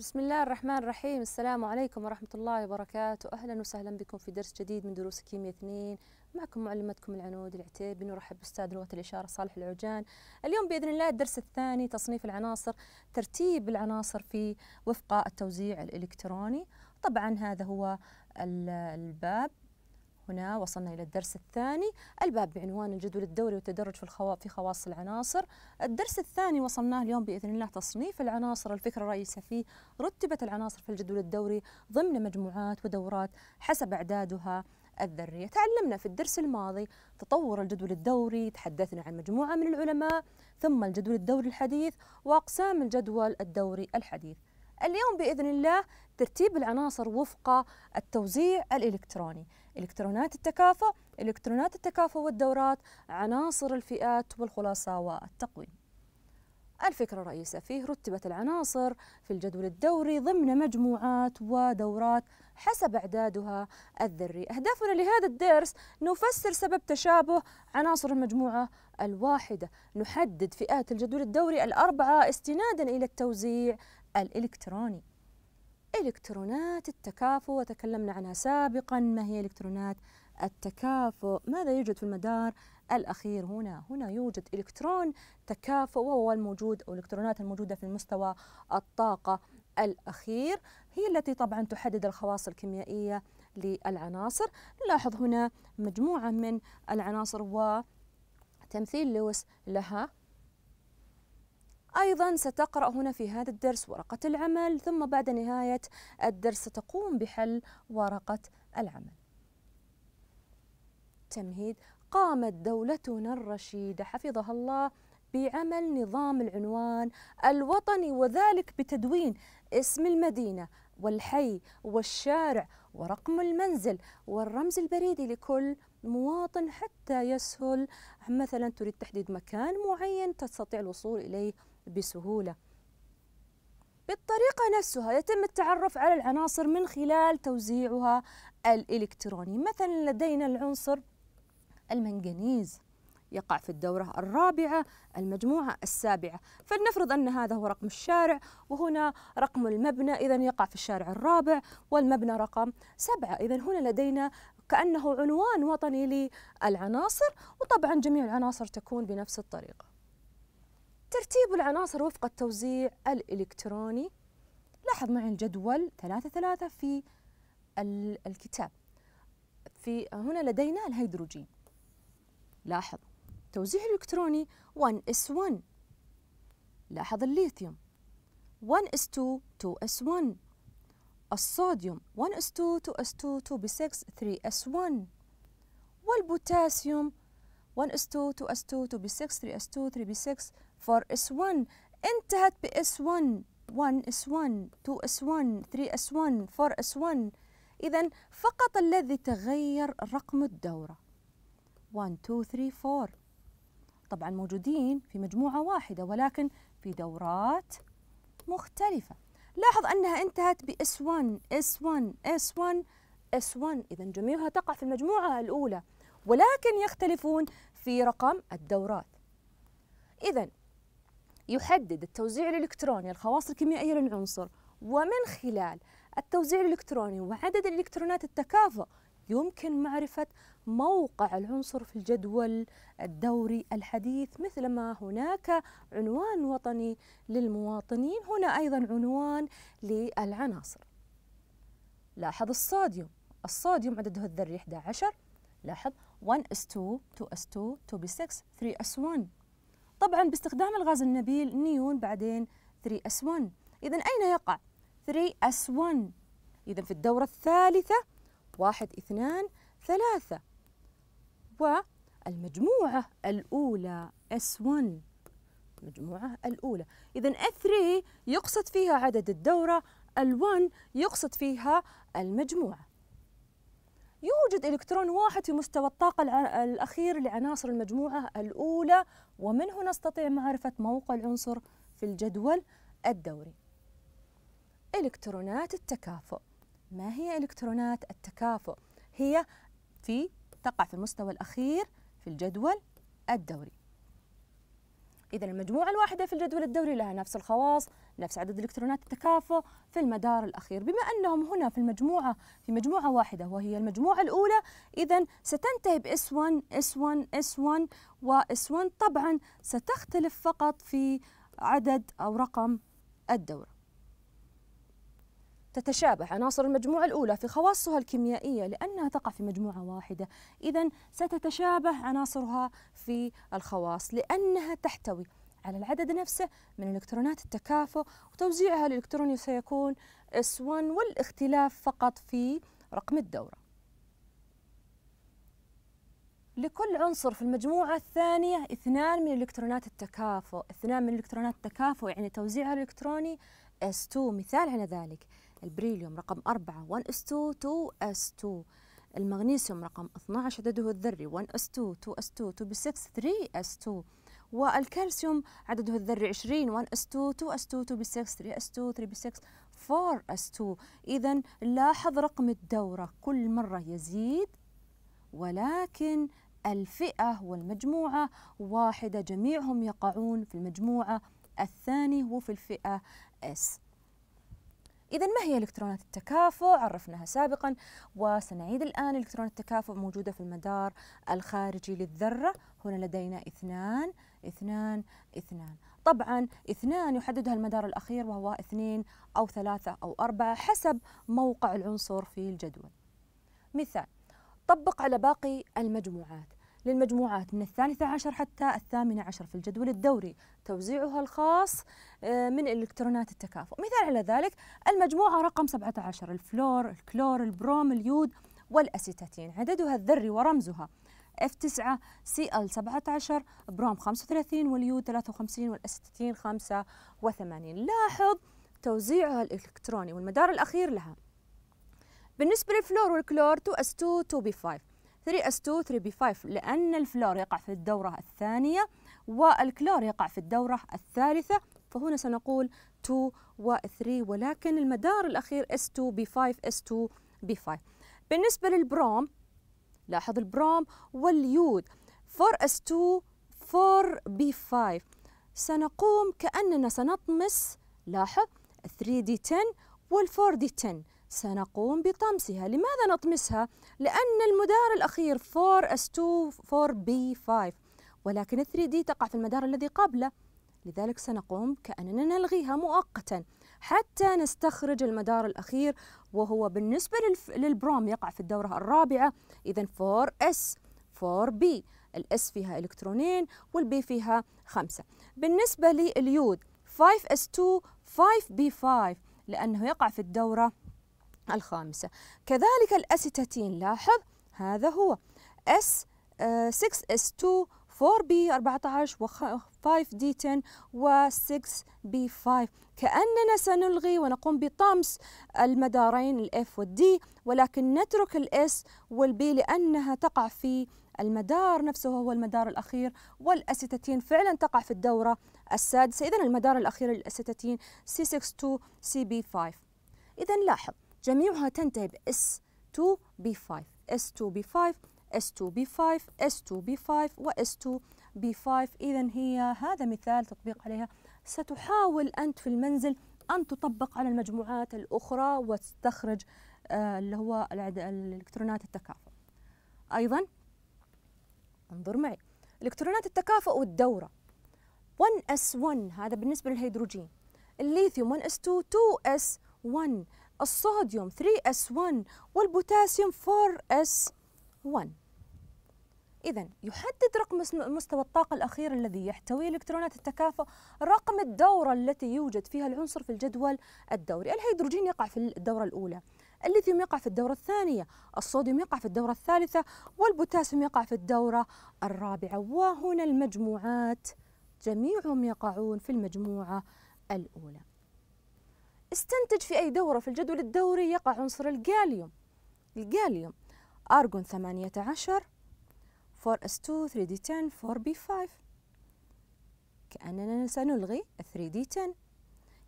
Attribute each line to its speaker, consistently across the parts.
Speaker 1: بسم الله الرحمن الرحيم السلام عليكم ورحمة الله وبركاته أهلا وسهلا بكم في درس جديد من دروس كيمياء اثنين معكم معلمتكم العنود العتيبي نرحب بأستاذ لغة الإشارة صالح العجان اليوم بإذن الله الدرس الثاني تصنيف العناصر ترتيب العناصر في وفق التوزيع الإلكتروني طبعا هذا هو الباب هنا وصلنا إلى الدرس الثاني الباب بعنوان الجدول الدوري والتدرج في في خواص العناصر الدرس الثاني وصلناه اليوم بإذن الله تصنيف العناصر الفكرة الرئيسية فيه رتبت العناصر في الجدول الدوري ضمن مجموعات ودورات حسب أعدادها الذرية تعلمنا في الدرس الماضي تطور الجدول الدوري تحدثنا عن مجموعة من العلماء ثم الجدول الدوري الحديث وأقسام الجدول الدوري الحديث اليوم بإذن الله ترتيب العناصر وفق التوزيع الإلكتروني إلكترونات التكافؤ إلكترونات التكافؤ والدورات عناصر الفئات والخلاصة والتقويم الفكرة الرئيسة فيه رتبت العناصر في الجدول الدوري ضمن مجموعات ودورات حسب إعدادها الذري أهدافنا لهذا الدرس نفسر سبب تشابه عناصر المجموعة الواحدة نحدد فئات الجدول الدوري الأربعة استنادا إلى التوزيع الإلكتروني إلكترونات التكافؤ وتكلمنا عنها سابقا ما هي إلكترونات التكافؤ ماذا يوجد في المدار الأخير هنا هنا يوجد إلكترون تكافؤ وهو الموجود أو الإلكترونات الموجودة في المستوى الطاقة الأخير هي التي طبعا تحدد الخواص الكيميائية للعناصر نلاحظ هنا مجموعة من العناصر وتمثيل لويس لها أيضا ستقرأ هنا في هذا الدرس ورقة العمل ثم بعد نهاية الدرس ستقوم بحل ورقة العمل تمهيد قامت دولتنا الرشيدة حفظها الله بعمل نظام العنوان الوطني وذلك بتدوين اسم المدينة والحي والشارع ورقم المنزل والرمز البريدي لكل مواطن حتى يسهل مثلا تريد تحديد مكان معين تستطيع الوصول إليه بسهولة بالطريقة نفسها يتم التعرف على العناصر من خلال توزيعها الإلكتروني مثلا لدينا العنصر المنغنيز يقع في الدورة الرابعة المجموعة السابعة فلنفرض أن هذا هو رقم الشارع وهنا رقم المبنى إذا يقع في الشارع الرابع والمبنى رقم سبعة إذا هنا لدينا كأنه عنوان وطني للعناصر وطبعا جميع العناصر تكون بنفس الطريقة ترتيب العناصر وفق التوزيع الإلكتروني لاحظ معي الجدول ثلاثة ثلاثة في الكتاب في هنا لدينا الهيدروجين لاحظ توزيع الإلكتروني 1s1 لاحظ الليثيوم 1s2 2s1 الصوديوم 1s2 2s2 2b6 3s1 والبوتاسيوم 1s2 2s2 2b6 3s2 3b6 for S1 انتهت بS1 1 S1 2 S1 3 S1 4 S1 إذا فقط الذي تغير رقم الدورة 1 2 3 4 طبعا موجودين في مجموعة واحدة ولكن في دورات مختلفة لاحظ أنها انتهت s 1 إس 1 إس 1 إس 1 إذا جميعها تقع في المجموعة الأولى ولكن يختلفون في رقم الدورات إذا يحدد التوزيع الإلكتروني الخواص الكيميائية للعنصر ومن خلال التوزيع الإلكتروني وعدد الإلكترونات التكافؤ يمكن معرفة موقع العنصر في الجدول الدوري الحديث مثلما هناك عنوان وطني للمواطنين هنا أيضا عنوان للعناصر لاحظ الصوديوم الصوديوم عدده الذري 11 لاحظ 1s2 2s2 2b6 3s1 طبعا باستخدام الغاز النبيل نيون بعدين 3S1 إذا أين يقع 3S1 إذا في الدورة الثالثة واحد اثنان ثلاثة والمجموعة الأولى S1 المجموعة الأولى إذا S3 يقصد فيها عدد الدورة ال1 يقصد فيها المجموعة يوجد إلكترون واحد في مستوى الطاقة الأخير لعناصر المجموعة الأولى ومنه نستطيع معرفة موقع العنصر في الجدول الدوري إلكترونات التكافؤ ما هي إلكترونات التكافؤ؟ هي في تقع في المستوى الأخير في الجدول الدوري إذا المجموعة الواحدة في الجدول الدوري لها نفس الخواص نفس عدد الإلكترونات التكافؤ في المدار الأخير بما أنهم هنا في المجموعة في مجموعة واحدة وهي المجموعة الأولى إذا ستنتهي بإس 1 إس 1 إس 1 وإس 1 طبعا ستختلف فقط في عدد أو رقم الدور. تتشابه عناصر المجموعة الأولى في خواصها الكيميائية لأنها تقع في مجموعة واحدة إذا ستتشابه عناصرها في الخواص لأنها تحتوي على العدد نفسه من الإلكترونات التكافؤ وتوزيعها الإلكتروني سيكون S1 والاختلاف فقط في رقم الدورة لكل عنصر في المجموعة الثانية اثنان من الإلكترونات التكافؤ اثنان من الإلكترونات التكافؤ يعني توزيعها الإلكتروني S2 مثال على ذلك البريليوم رقم 4 1s2 2s2 المغنيسيوم رقم 12 عدده الذري 1s2 2s2 2b6 3s2 والكالسيوم عدده الذري 20 1s2 2s2 2b6 3s2 3b6 4s2 إذا لاحظ رقم الدورة كل مرة يزيد ولكن الفئة والمجموعة واحدة جميعهم يقعون في المجموعة الثاني وفي الفئة S إذا ما هي إلكترونات التكافؤ؟ عرفناها سابقا وسنعيد الآن إلكترون التكافؤ موجودة في المدار الخارجي للذرة هنا لدينا اثنان اثنان اثنان طبعا اثنان يحددها المدار الأخير وهو اثنين أو ثلاثة أو أربعة حسب موقع العنصر في الجدول مثال طبق على باقي المجموعات للمجموعات من الثالثة عشر حتى الثامنة عشر في الجدول الدوري توزيعها الخاص آه، من إلكترونات التكافؤ مثال على ذلك المجموعة رقم 17 الفلور الكلور البروم اليود والأسيتاتين عددها الذري ورمزها F9 Cl17 بروم 35 واليود 53 والأسيتاتين 85 لاحظ توزيعها الإلكتروني والمدار الأخير لها بالنسبة للفلور والكلور 2S2 2B5 3S2 3B5 لأن الفلور يقع في الدورة الثانية والكلور يقع في الدورة الثالثة فهنا سنقول 2 و 3 ولكن المدار الأخير S2B5 S2B5 بالنسبة للبروم لاحظ البروم واليود 4S2 4B5 سنقوم كأننا سنطمس لاحظ 3D10 وال 4D10 سنقوم بطمسها لماذا نطمسها؟ لأن المدار الأخير 4S2 4B5 ولكن 3D تقع في المدار الذي قبله لذلك سنقوم كأننا نلغيها مؤقتا حتى نستخرج المدار الأخير وهو بالنسبة للبروم يقع في الدورة الرابعة إذا 4S 4B الاس فيها الكترونين والبي فيها خمسة بالنسبة لليود 5s2 5b5 لأنه يقع في الدورة الخامسة كذلك الأسيتاتين لاحظ هذا هو S 6S2 4B14 و5D10 و6B5 كأننا سنلغي ونقوم بطمس المدارين الF والD ولكن نترك الS والB لأنها تقع في المدار نفسه هو المدار الأخير والأسيتاتين فعلا تقع في الدورة السادسة إذا المدار الأخير للأسيتاتين C62CB5 إذا لاحظ جميعها تنتهي s 2 b 5 s 2 b 5 s 2 b 5 s 2 b 5 s 2 b 5 إذا هي هذا مثال تطبيق عليها ستحاول أنت في المنزل أن تطبق على المجموعات الأخرى وتستخرج آه، اللي هو الإلكترونات التكافؤ أيضا انظر معي إلكترونات التكافؤ والدورة 1s1 هذا بالنسبة للهيدروجين الليثيوم 1s2 2s1 الصوديوم 3S1 والبوتاسيوم 4S1 إذا يحدد رقم مستوى الطاقة الأخير الذي يحتوي إلكترونات التكافؤ رقم الدورة التي يوجد فيها العنصر في الجدول الدوري الهيدروجين يقع في الدورة الأولى الليثيوم يقع في الدورة الثانية الصوديوم يقع في الدورة الثالثة والبوتاسيوم يقع في الدورة الرابعة وهنا المجموعات جميعهم يقعون في المجموعة الأولى استنتج في أي دورة في الجدول الدوري يقع عنصر الجاليوم الجاليوم أرجون 18 4S2 3D10 4B5 كأننا سنلغي 3D10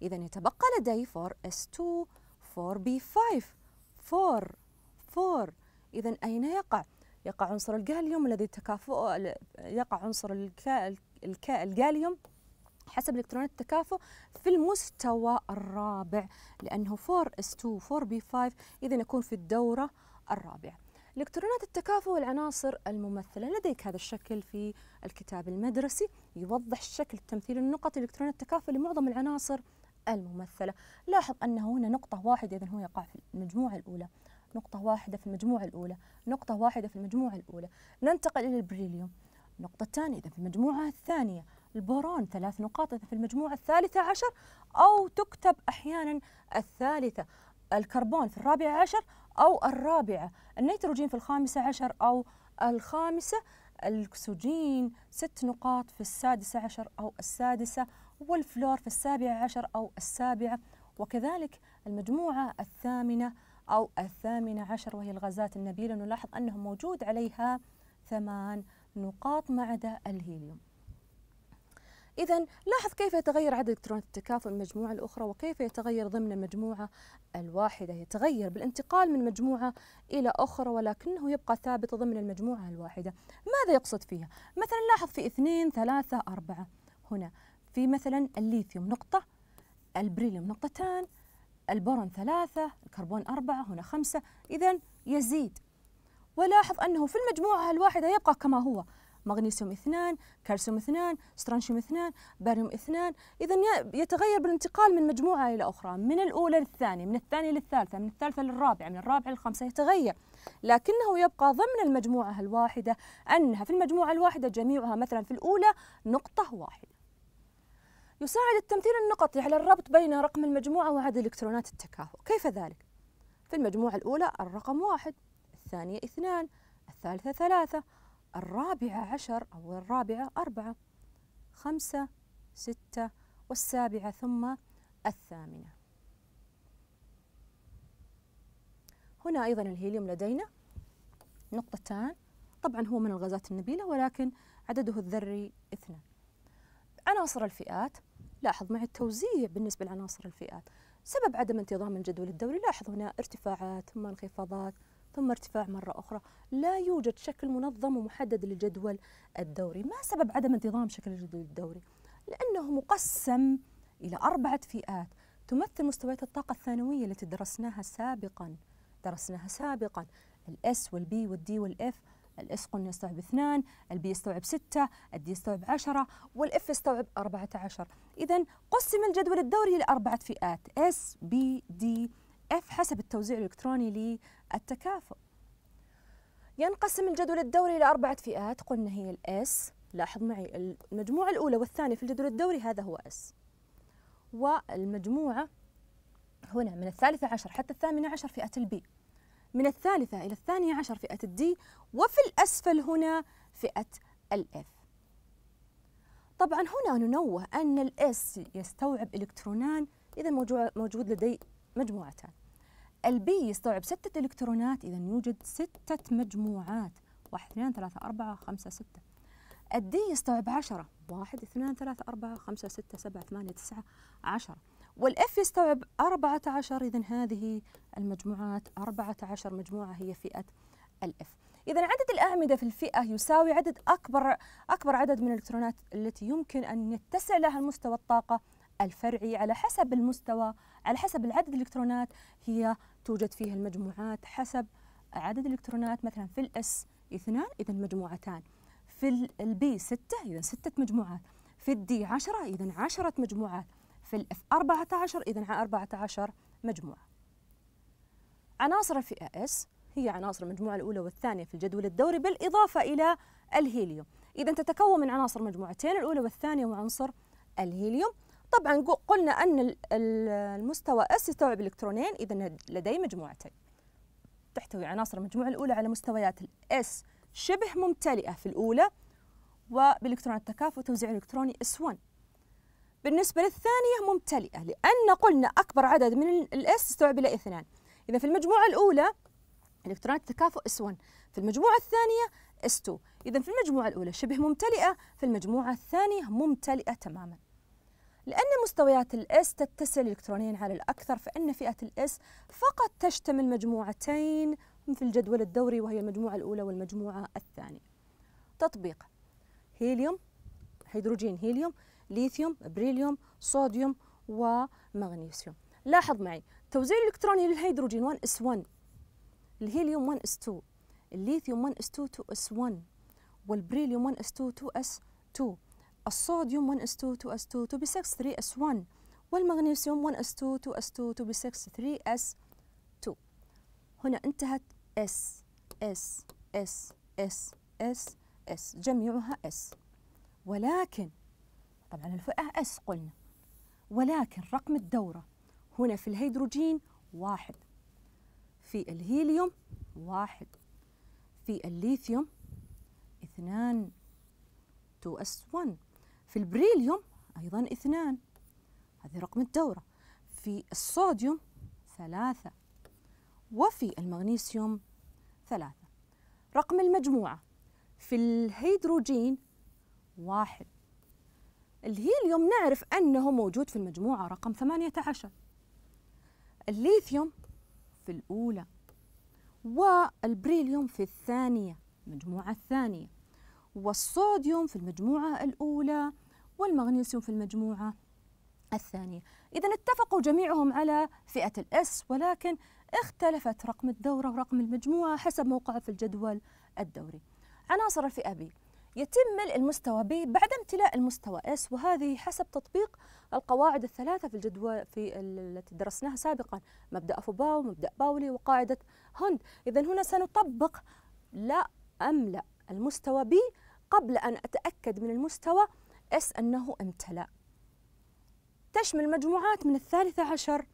Speaker 1: إذا يتبقى لدي 4S2 4B5 4 4 إذا أين يقع؟ يقع عنصر الجاليوم الذي تكافؤ يقع عنصر الكا... الكا... الجاليوم حسب الكترون التكافؤ في المستوى الرابع لانه 4 اس 2 4 بي 5 اذا يكون في الدوره الرابعه الكترونات التكافؤ والعناصر الممثله لديك هذا الشكل في الكتاب المدرسي يوضح شكل تمثيل النقط الكترون التكافؤ لمعظم العناصر الممثله لاحظ انه هنا نقطه واحده اذا هو يقع في المجموعه الاولى نقطة واحدة في المجموعة الأولى نقطة واحدة في المجموعة الأولى ننتقل إلى البريليوم نقطتان إذا في المجموعة الثانية البورون ثلاث نقاط في المجموعة الثالثة عشر أو تكتب أحيانا الثالثة الكربون في الرابعة عشر أو الرابعة النيتروجين في الخامسة عشر أو الخامسة الأكسجين ست نقاط في السادسة عشر أو السادسة والفلور في السابعة عشر أو السابعة وكذلك المجموعة الثامنة أو الثامنة عشر وهي الغازات النبيلة نلاحظ أنه موجود عليها ثمان نقاط ما عدا الهيليوم إذا لاحظ كيف يتغير عدد إلكترونات التكافؤ من المجموعة الأخرى وكيف يتغير ضمن المجموعة الواحدة يتغير بالانتقال من مجموعة إلى أخرى ولكنه يبقى ثابت ضمن المجموعة الواحدة ماذا يقصد فيها؟ مثلا لاحظ في اثنين ثلاثة أربعة هنا في مثلا الليثيوم نقطة البريليوم نقطتان البورون ثلاثة الكربون أربعة هنا خمسة إذا يزيد ولاحظ أنه في المجموعة الواحدة يبقى كما هو مغنيسيوم اثنان كالسيوم اثنان سترانشيوم اثنان باريوم اثنان إذا يتغير بالانتقال من مجموعة إلى أخرى من الأولى للثانية من الثانية للثالثة من الثالثة للرابعة من الرابعة للخامسة يتغير لكنه يبقى ضمن المجموعة الواحدة أنها في المجموعة الواحدة جميعها مثلا في الأولى نقطة واحدة يساعد التمثيل النقطي على الربط بين رقم المجموعة وعدد الالكترونات التكافؤ كيف ذلك؟ في المجموعة الأولى الرقم واحد الثانية اثنان الثالثة ثلاثة الرابعة عشر أو الرابعة أربعة خمسة ستة والسابعة ثم الثامنة هنا أيضا الهيليوم لدينا نقطتان طبعا هو من الغازات النبيلة ولكن عدده الذري اثنان عناصر الفئات لاحظ معي التوزيع بالنسبة لعناصر الفئات سبب عدم انتظام الجدول الدوري لاحظ هنا ارتفاعات ثم انخفاضات ثم ارتفاع مرة أخرى لا يوجد شكل منظم ومحدد للجدول الدوري ما سبب عدم انتظام شكل الجدول الدوري؟ لأنه مقسم إلى أربعة فئات تمثل مستويات الطاقة الثانوية التي درسناها سابقا درسناها سابقا الاس والبي والدي والاف الاس قلنا يستوعب اثنان البي يستوعب ستة الدي يستوعب عشرة والاف يستوعب أربعة عشر إذا قسم الجدول الدوري لأربعة فئات اس بي دي اف حسب التوزيع الالكتروني للتكافؤ ينقسم الجدول الدوري إلى أربعة فئات قلنا هي الإس لاحظ معي المجموعة الأولى والثانية في الجدول الدوري هذا هو إس والمجموعة هنا من الثالثة عشر حتى الثامنة عشر فئة البي من الثالثة إلى الثانية عشر فئة الدي وفي الأسفل هنا فئة الإف طبعا هنا ننوه أن الإس يستوعب إلكترونان إذا موجود لدي مجموعتان البي يستوعب ستة إلكترونات إذا يوجد ستة مجموعات واحد اثنين ثلاثة أربعة خمسة ستة الدي يستوعب عشرة واحد اثنين ثلاثة أربعة خمسة ستة سبعة ثمانية تسعة عشرة والإف يستوعب أربعة عشر إذا هذه المجموعات أربعة عشر مجموعة هي فئة الإف إذا عدد الأعمدة في الفئة يساوي عدد أكبر أكبر عدد من الإلكترونات التي يمكن أن يتسع لها المستوى الطاقة الفرعي على حسب المستوى على حسب العدد الإلكترونات هي توجد فيه المجموعات حسب عدد الإلكترونات مثلا في الاس اثنان إذا مجموعتان في البي ستة إذا ستة مجموعات في الدي عشرة إذا عشرة مجموعات في الاف 14 إذا 14 مجموعة عناصر الفئة اس هي عناصر المجموعة الأولى والثانية في الجدول الدوري بالإضافة إلى الهيليوم إذا تتكون من عناصر مجموعتين الأولى والثانية وعنصر الهيليوم طبعا قلنا أن المستوى اس يستوعب إلكترونين إذا لدي مجموعتين تحتوي عناصر المجموعة الأولى على مستويات الاس شبه ممتلئة في الأولى وبإلكترون التكافؤ توزيع الكتروني اس S1 بالنسبة للثانية ممتلئة لأن قلنا أكبر عدد من الإس يستوعب إلى اثنان إذا في المجموعة الكترون إلكترونات اس S1 في المجموعة اس S2 إذا في المجموعة الأولى شبه ممتلئة في المجموعة الثانية ممتلئة تماماً لأن مستويات الإس تتصل إلكترونيا على الأكثر فإن فئة الإس فقط تشتمل مجموعتين مثل الجدول الدوري وهي المجموعة الأولى والمجموعة الثانية تطبيق هيليوم هيدروجين هيليوم ليثيوم بريليوم صوديوم ومغنيسيوم لاحظ معي التوزيع الإلكتروني للهيدروجين 1 اس 1 الهيليوم 1 اس 2 الليثيوم 1 اس 2 2 اس 1 والبريليوم 1 اس 2 2 اس 2 الصوديوم 1 s 2 2 s 2 2 b 6 3 s 1 والمغنيسيوم 1 s 2 2 s 2 2 b 6 3 s 2 هنا انتهت s s s s s s جميعها s ولكن طبعا الفئة s قلنا ولكن رقم الدورة هنا في الهيدروجين واحد في الهيليوم واحد في الليثيوم اثنان 2S1 في البريليوم أيضا اثنان هذه رقم الدورة في الصوديوم ثلاثة وفي المغنيسيوم ثلاثة رقم المجموعة في الهيدروجين واحد الهيليوم نعرف أنه موجود في المجموعة رقم ثمانية عشر الليثيوم في الأولى والبريليوم في الثانية المجموعة الثانية والصوديوم في المجموعة الأولى والمغنيسيوم في المجموعة الثانية إذا اتفقوا جميعهم على فئة الإس ولكن اختلفت رقم الدورة ورقم المجموعة حسب موقعه في الجدول الدوري عناصر الفئة بي يتم ملء المستوى بي بعد امتلاء المستوى اس وهذه حسب تطبيق القواعد الثلاثه في الجدول في التي درسناها سابقا مبدا فوباو مبدا باولي وقاعده هند اذا هنا سنطبق لا املا المستوى بي قبل ان اتاكد من المستوى اس أنه امتلأ تشمل مجموعات من الثالثة عشر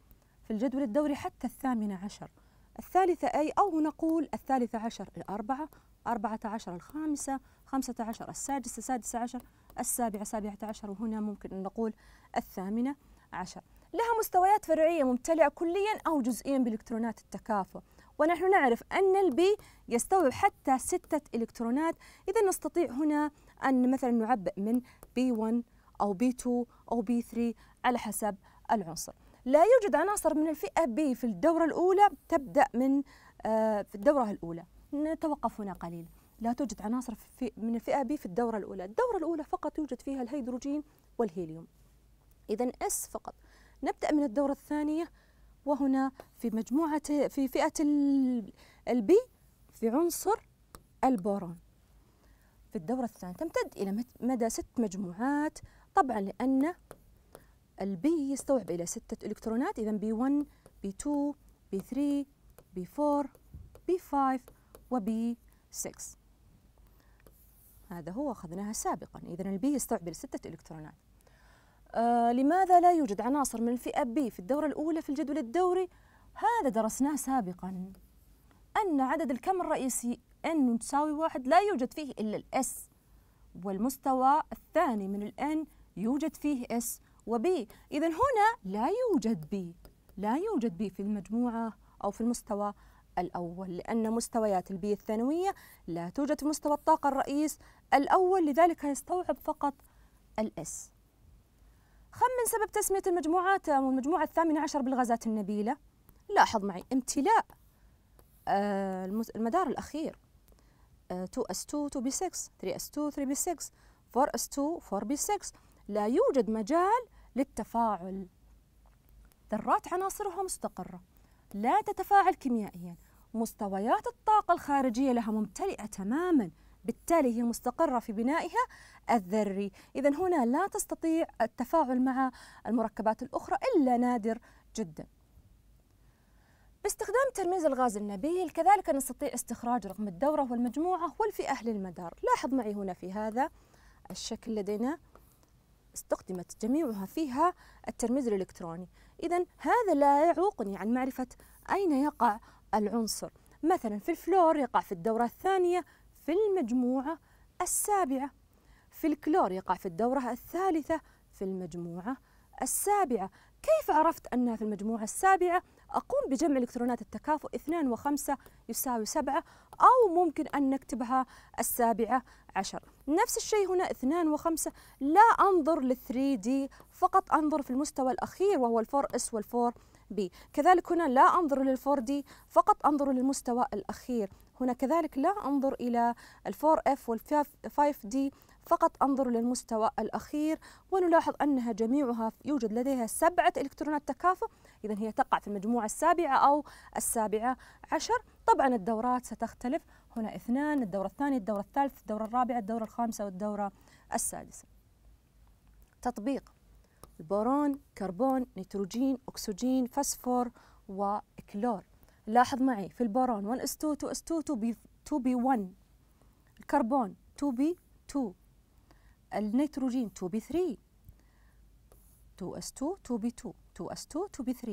Speaker 1: في الجدول الدوري حتى الثامنة عشر الثالثة أي أو نقول الثالثة عشر الأربعة أربعة عشر الخامسة خمسة عشر السادسة السادسة عشر السابعة سابعة عشر وهنا ممكن أن نقول الثامنة عشر لها مستويات فرعية ممتلئة كليا أو جزئيا بإلكترونات التكافؤ ونحن نعرف أن البي يستوعب حتى ستة إلكترونات إذا نستطيع هنا أن مثلا نعبئ من بي 1 أو بي 2 أو بي 3 على حسب العنصر لا يوجد عناصر من الفئة بي في الدورة الأولى تبدأ من آه، في الدورة الأولى نتوقف هنا قليلا لا توجد عناصر في من الفئة بي في الدورة الأولى الدورة الأولى فقط يوجد فيها الهيدروجين والهيليوم إذا اس فقط نبدأ من الدورة الثانية وهنا في مجموعة في فئة البي في عنصر البورون في الدورة الثانية تمتد إلى مدى ست مجموعات طبعا لأن البي يستوعب إلى ستة إلكترونات إذا بي 1 بي 2 بي 3 بي 4 بي 5 وبي 6 هذا هو أخذناها سابقا إذا البي يستوعب إلى ستة إلكترونات آه لماذا لا يوجد عناصر من الفئة بي في الدورة الأولى في الجدول الدوري؟ هذا درسناه سابقا أن عدد الكم الرئيسي n تساوي واحد لا يوجد فيه إلا الاس والمستوى الثاني من الان يوجد فيه اس وبي إذا هنا لا يوجد بي لا يوجد بي في المجموعة أو في المستوى الأول لأن مستويات البي الثانوية لا توجد في مستوى الطاقة الرئيس الأول لذلك يستوعب فقط الإس خمن سبب تسمية المجموعات المجموعه الثامنة عشر بالغازات النبيلة لاحظ معي امتلاء آه، المدار الأخير 2s2 2b6 3s2 3b6 4s2 4b6 لا يوجد مجال للتفاعل ذرات عناصرها مستقرة لا تتفاعل كيميائيا مستويات الطاقة الخارجية لها ممتلئة تماما بالتالي هي مستقرة في بنائها الذري إذا هنا لا تستطيع التفاعل مع المركبات الأخرى إلا نادر جداً باستخدام ترميز الغاز النبيل كذلك نستطيع استخراج رقم الدورة والمجموعة والفئة للمدار لاحظ معي هنا في هذا الشكل لدينا استخدمت جميعها فيها الترميز الإلكتروني إذا هذا لا يعوقني عن معرفة أين يقع العنصر مثلا في الفلور يقع في الدورة الثانية في المجموعة السابعة في الكلور يقع في الدورة الثالثة في المجموعة السابعة كيف عرفت أنها في المجموعة السابعة أقوم بجمع إلكترونات التكافؤ 2 و5 يساوي 7 أو ممكن أن نكتبها السابعة عشر نفس الشيء هنا 2 و5 لا أنظر لل 3 دي فقط أنظر في المستوى الأخير وهو الفور اس والفور بي كذلك هنا لا أنظر 4 دي فقط أنظر للمستوى الأخير هنا كذلك لا أنظر إلى الفور اف والفايف دي فقط أنظر للمستوى الأخير ونلاحظ أنها جميعها يوجد لديها سبعة إلكترونات تكافؤ إذا هي تقع في المجموعة السابعة أو السابعة عشر طبعا الدورات ستختلف هنا اثنان الدورة الثانية الدورة الثالثة الدورة الرابعة الدورة الخامسة والدورة السادسة تطبيق البورون كربون نيتروجين أكسجين فسفور وكلور لاحظ معي في البورون 1 s 2 2 اس 2 2 بي 1 الكربون 2 بي 2 النيتروجين 2 b 3 2s2 2b2 2s2 2b3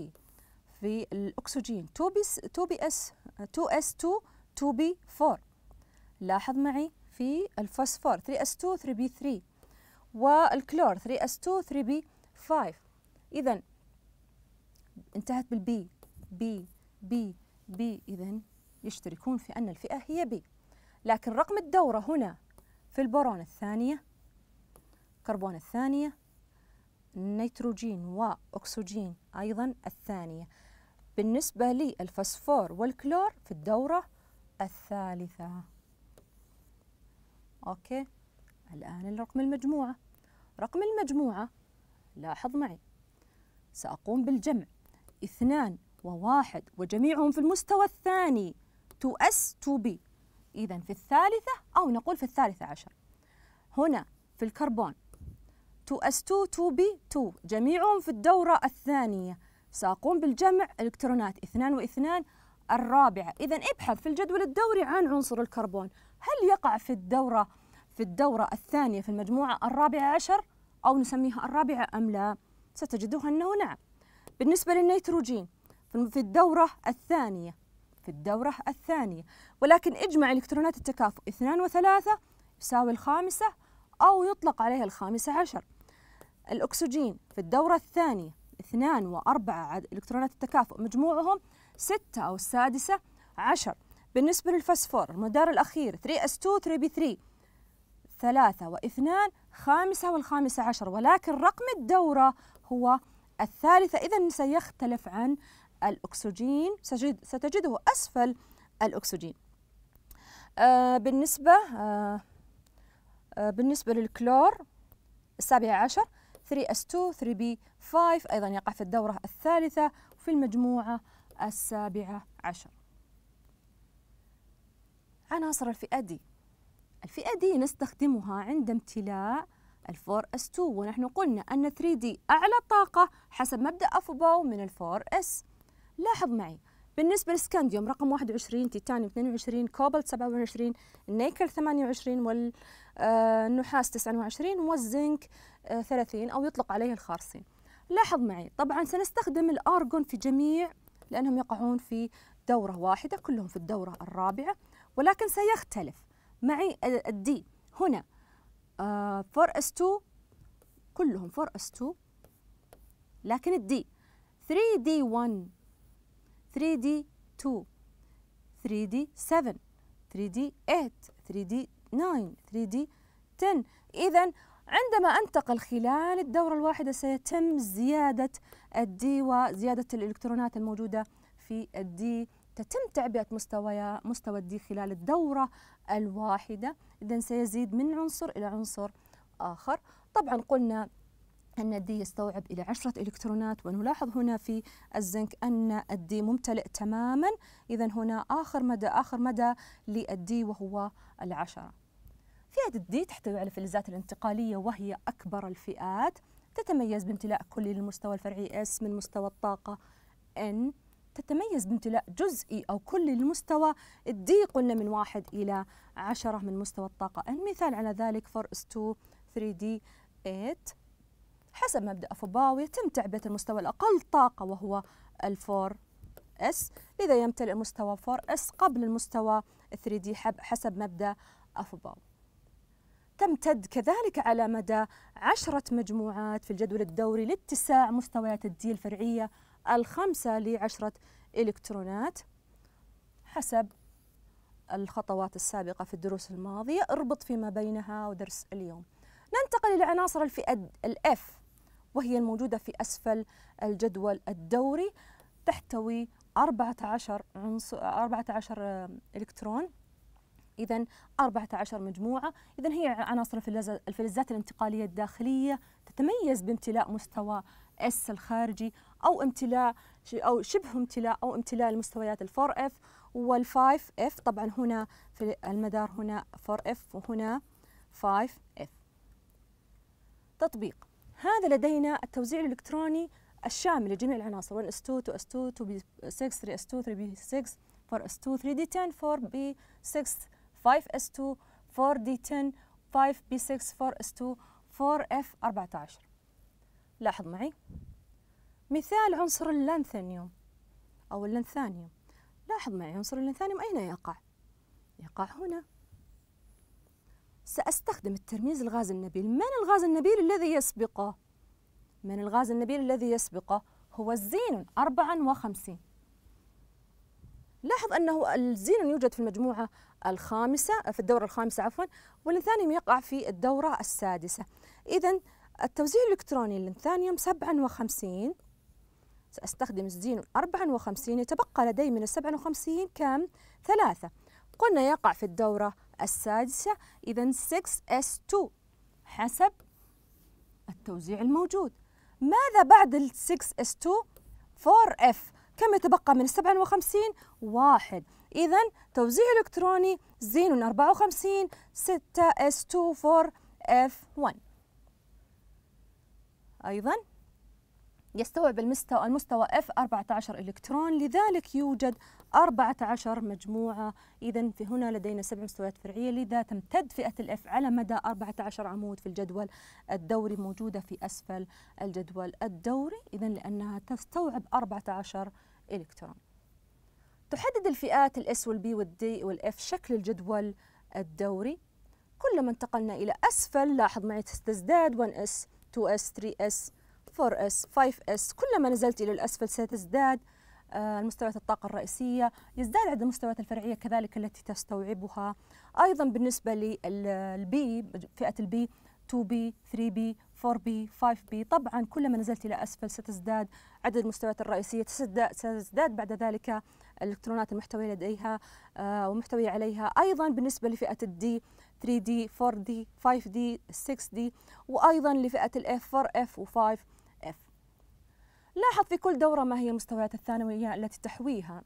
Speaker 1: في الاكسجين 2b 2bs 2s2 2b4 لاحظ معي في الفوسفور 3s2 3b3 والكلور 3s2 3b5 اذا انتهت بالبي بي بي بي اذا يشتركون في ان الفئه هي بي لكن رقم الدوره هنا في البورون الثانيه كربون الثانية نيتروجين وأكسجين أيضا الثانية بالنسبة للفسفور والكلور في الدورة الثالثة أوكي الآن رقم المجموعة رقم المجموعة لاحظ معي سأقوم بالجمع اثنان وواحد وجميعهم في المستوى الثاني 2S 2B إذا في الثالثة أو نقول في الثالثة عشر هنا في الكربون تو اس تو تو بي 2 جميعهم في الدورة الثانية ساقوم بالجمع الكترونات اثنان واثنان الرابعة إذا ابحث في الجدول الدوري عن عنصر الكربون هل يقع في الدورة في الدورة الثانية في المجموعة الرابعة عشر أو نسميها الرابعة أم لا ستجدوها أنه نعم بالنسبة للنيتروجين في الدورة الثانية في الدورة الثانية ولكن اجمع إلكترونات التكافؤ اثنان وثلاثة يساوي الخامسة أو يطلق عليها الخامسة عشر الأكسجين في الدورة الثانية اثنان وأربعة إلكترونات التكافؤ مجموعهم ستة أو السادسة عشر بالنسبة للفسفور المدار الأخير 3S2 3B3 ثلاثة واثنان خامسة والخامسة عشر ولكن رقم الدورة هو الثالثة إذا سيختلف عن الأكسجين سجد ستجده أسفل الأكسجين آه بالنسبة آه, آه، بالنسبة للكلور السابعة عشر 3S2 3B5 أيضا يقع في الدورة الثالثة وفي المجموعة السابعة عشر عناصر الفئة دي الفئة دي نستخدمها عند امتلاء الفور اس 2 ونحن قلنا أن 3 دي أعلى طاقة حسب مبدأ أفوباو من الفور اس لاحظ معي بالنسبة للسكانديوم رقم 21 تيتانيوم 22 كوبالت 27 نيكل 28 والنحاس 29 والزنك 30 أو يطلق عليه الخارصين لاحظ معي طبعا سنستخدم الأرجون في جميع لأنهم يقعون في دورة واحدة كلهم في الدورة الرابعة ولكن سيختلف معي الدي هنا 4S2 آه، كلهم 4S2 لكن الدي 3D1 3D2 3D7 3D8 3D9 3D10 إذا عندما أنتقل خلال الدورة الواحدة سيتم زيادة الدي وزيادة الإلكترونات الموجودة في الدي تتم تعبئة مستوى مستوى الدي خلال الدورة الواحدة إذا سيزيد من عنصر إلى عنصر آخر طبعا قلنا أن الدي يستوعب إلى عشرة إلكترونات ونلاحظ هنا في الزنك أن الدي ممتلئ تماما إذا هنا آخر مدى آخر مدى للدي وهو العشرة فئة الدي تحتوي على الفلزات الانتقالية وهي أكبر الفئات تتميز بامتلاء كلي للمستوى الفرعي S من مستوى الطاقة N تتميز بامتلاء جزئي أو كلي للمستوى الدي قلنا من واحد إلى عشرة من مستوى الطاقة N مثال على ذلك 4S2 3D 8 حسب مبدأ فوباوي يتم تعبئة المستوى الأقل طاقة وهو الفور اس لذا يمتلئ مستوى 4S قبل المستوى 3D حسب مبدأ أفوباوي تمتد كذلك على مدى عشرة مجموعات في الجدول الدوري لاتساع مستويات الدي الفرعية الخمسة لعشرة إلكترونات حسب الخطوات السابقة في الدروس الماضية اربط فيما بينها ودرس اليوم ننتقل إلى عناصر الفئة الإف وهي الموجودة في أسفل الجدول الدوري تحتوي 14 عنصر 14 إلكترون إذا 14 مجموعة إذا هي عناصر الفلزات الانتقالية الداخلية تتميز بامتلاء مستوى S الخارجي أو امتلاء أو شبه امتلاء أو امتلاء المستويات الفور اف والفايف اف طبعا هنا في المدار هنا فور اف وهنا فايف اف تطبيق هذا لدينا التوزيع الإلكتروني الشامل لجميع العناصر 1 s 2 2 s 2 2 b 6 3 s 2 3 b 6 4 s 2 3 d 10 4 b 6 5S2 4D10 5B6 4S2 4F14 لاحظ معي مثال عنصر اللانثانيوم أو اللانثانيوم لاحظ معي عنصر اللانثانيوم أين يقع؟ يقع هنا سأستخدم الترميز الغاز النبيل من الغاز النبيل الذي يسبقه؟ من الغاز النبيل الذي يسبقه هو الزين 54 لاحظ أنه الزين يوجد في المجموعة الخامسة في الدورة الخامسة عفوا والإنثانيوم يقع في الدورة السادسة إذا التوزيع الإلكتروني لللينثانيوم 57 سأستخدم الزين 54 يتبقى لدي من ال 57 كم؟ ثلاثة قلنا يقع في الدورة السادسة إذا 6S2 حسب التوزيع الموجود ماذا بعد ال 6S2؟ 4F كم يتبقى من ال 57؟ واحد إذا توزيع إلكتروني زينون 54 6 S24 F1 أيضا يستوعب المستوى المستوى F14 إلكترون لذلك يوجد 14 مجموعة إذا في هنا لدينا سبع مستويات فرعية لذا تمتد فئة الإف على مدى 14 عمود في الجدول الدوري موجودة في أسفل الجدول الدوري إذا لأنها تستوعب 14 إلكترون تحدد الفئات الاس والبي والدي والاف شكل الجدول الدوري كلما انتقلنا إلى أسفل لاحظ معي تزداد 1s 2s 3s 4s 5s كلما نزلت إلى الأسفل ستزداد المستويات آه، الطاقة الرئيسية يزداد عدد المستويات الفرعية كذلك التي تستوعبها أيضا بالنسبة للبي فئة البي 2B 3B 4B 5B طبعا كلما نزلت إلى أسفل ستزداد عدد المستويات الرئيسية ستزداد بعد ذلك الالكترونات المحتويه لديها آه، ومحتويه عليها ايضا بالنسبه لفئه الدي 3D 4D 5D 6D وايضا لفئه الاف 4F و5 F لاحظ في كل دوره ما هي المستويات الثانويه التي تحويها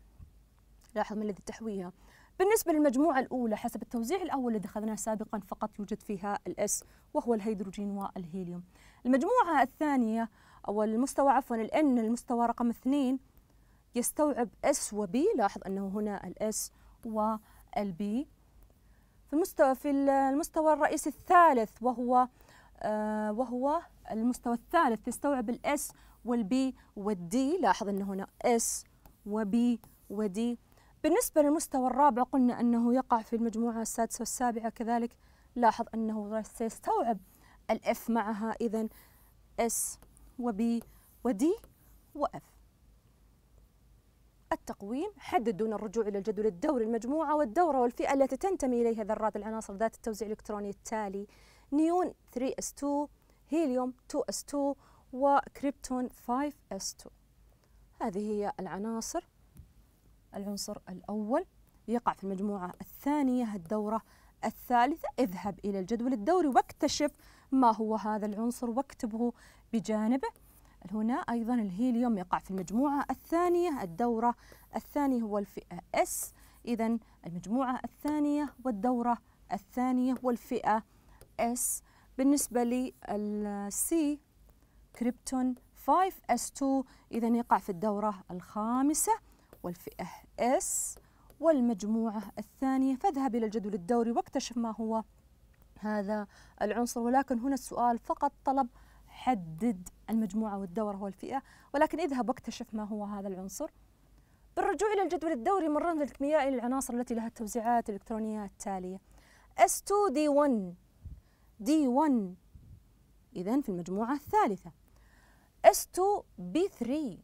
Speaker 1: لاحظ ما الذي تحويها بالنسبة للمجموعة الأولى حسب التوزيع الأول الذي أخذناه سابقا فقط يوجد فيها الإس وهو الهيدروجين والهيليوم المجموعة الثانية أو المستوى عفوا الإن المستوى رقم اثنين يستوعب اس وبي لاحظ انه هنا الاس والبي في المستوى في المستوى الرئيسي الثالث وهو آه وهو المستوى الثالث يستوعب الاس والبي والدي لاحظ انه هنا اس وبي ودي بالنسبة للمستوى الرابع قلنا أنه يقع في المجموعة السادسة والسابعة كذلك لاحظ أنه سيستوعب الإف معها إذا اس وبي ودي وإف التقويم حدد دون الرجوع إلى الجدول الدوري المجموعة والدورة والفئة التي تنتمي إليها ذرات العناصر ذات التوزيع الإلكتروني التالي نيون 3s2 هيليوم 2s2 وكريبتون 5s2 هذه هي العناصر العنصر الأول يقع في المجموعة الثانية الدورة الثالثة اذهب إلى الجدول الدوري واكتشف ما هو هذا العنصر واكتبه بجانبه هنا أيضا الهيليوم يقع في المجموعة الثانية الدورة الثانية هو الفئة S إذا المجموعة الثانية والدورة الثانية والفئة S بالنسبة للسي كريبتون 5S2 إذا يقع في الدورة الخامسة والفئة S والمجموعة الثانية فاذهب إلى الجدول الدوري واكتشف ما هو هذا العنصر ولكن هنا السؤال فقط طلب حدد المجموعة والدورة والفئة ولكن اذهب واكتشف ما هو هذا العنصر بالرجوع إلى الجدول الدوري مررنا الكيميائي للعناصر التي لها التوزيعات الإلكترونية التالية S2D1 D1 إذا في المجموعة الثالثة S2B3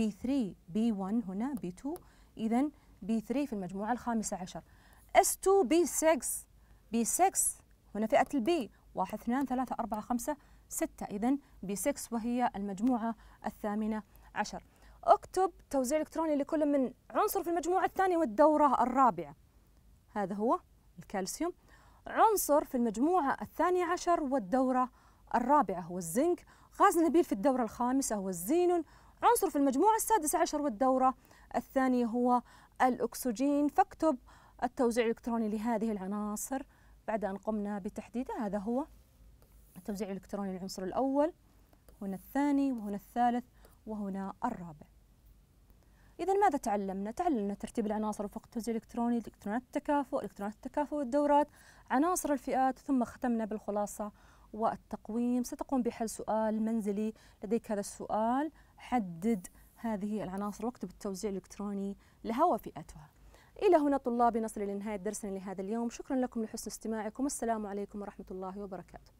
Speaker 1: B3 B1 هنا B2 إذا B3 في المجموعة الخامسة عشر S2B6 B6 هنا فئة البي 1 2 3 4 5 ستة إذا بي 6 وهي المجموعة الثامنة عشر اكتب توزيع إلكتروني لكل من عنصر في المجموعة الثانية والدورة الرابعة هذا هو الكالسيوم عنصر في المجموعة الثانية عشر والدورة الرابعة هو الزنك غاز نبيل في الدورة الخامسة هو الزينون عنصر في المجموعة السادسة عشر والدورة الثانية هو الأكسجين فاكتب التوزيع الإلكتروني لهذه العناصر بعد أن قمنا بتحديدها هذا هو التوزيع الإلكتروني للعنصر الأول هنا الثاني وهنا الثالث وهنا الرابع إذا ماذا تعلمنا؟ تعلمنا ترتيب العناصر وفق التوزيع الإلكتروني، إلكترونات التكافؤ، إلكترونات التكافؤ والدورات، عناصر الفئات، ثم ختمنا بالخلاصة والتقويم، ستقوم بحل سؤال منزلي لديك هذا السؤال، حدد هذه العناصر واكتب التوزيع الإلكتروني لها وفئتها. إلى هنا طلابي نصل إلى نهاية درسنا لهذا اليوم، شكرا لكم لحسن استماعكم، والسلام عليكم ورحمة الله وبركاته.